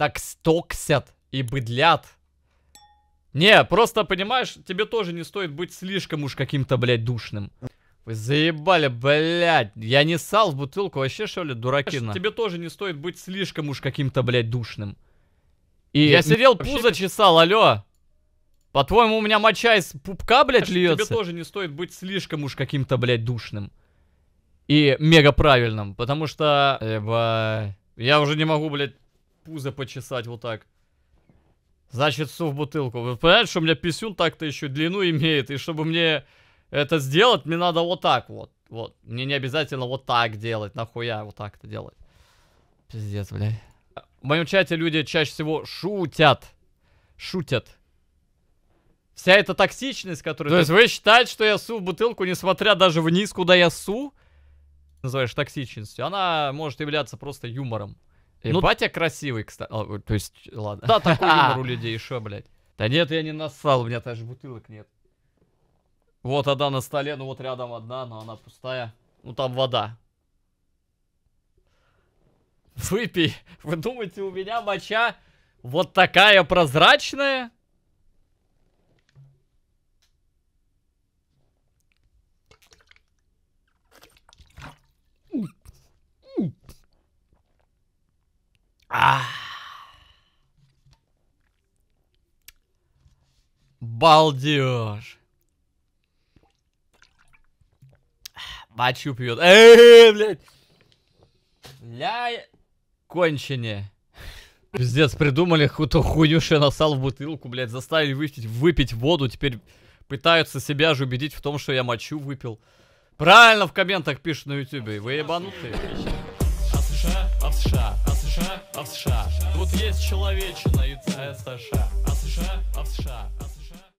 так стоксят и быдлят. Не, просто, понимаешь, тебе тоже не стоит быть слишком уж каким-то, блядь, душным. Вы заебали, блядь. Я не сал в бутылку, вообще, что ли, дураки? На. Тебе тоже не стоит быть слишком уж каким-то, блядь, душным. И я сидел, вообще... пузо чесал, алё. По-твоему, у меня моча из пупка, блядь, льется? Тебе тоже не стоит быть слишком уж каким-то, блядь, душным. И мега правильным, потому что... Эба... Я уже не могу, блядь, пузо почесать вот так. Значит, су в бутылку. Вы понимаете, что у меня писюн так-то еще длину имеет. И чтобы мне это сделать, мне надо вот так вот. Вот. Мне не обязательно вот так делать. Нахуя вот так это делать. Пиздец, блядь. В моем чате люди чаще всего шутят. Шутят. Вся эта токсичность, которую... То есть вы считаете, что я су в бутылку, несмотря даже вниз, куда я су, называешь токсичностью, она может являться просто юмором. И ну, батя красивый, кстати. А, то есть, ладно. Да, такой а. юмор у людей еще, блядь. Да нет, я не нассал, у меня даже бутылок нет. Вот одна на столе, ну вот рядом одна, но она пустая. Ну там вода. Выпей. Вы думаете, у меня моча вот такая прозрачная? Балдеж. Бачу пьет. Эй, блядь. Ля... Кончене. Пиздец, придумали какую-то хуйню, что я насал в бутылку, блядь. Заставили выпить, выпить воду. Теперь пытаются себя же убедить в том, что я мочу выпил. Правильно в комментах пишут на ютюбе. Вы ебанутые. А США, а США, а США, а США. Тут есть человечина и э, а США. А США, а США, а США.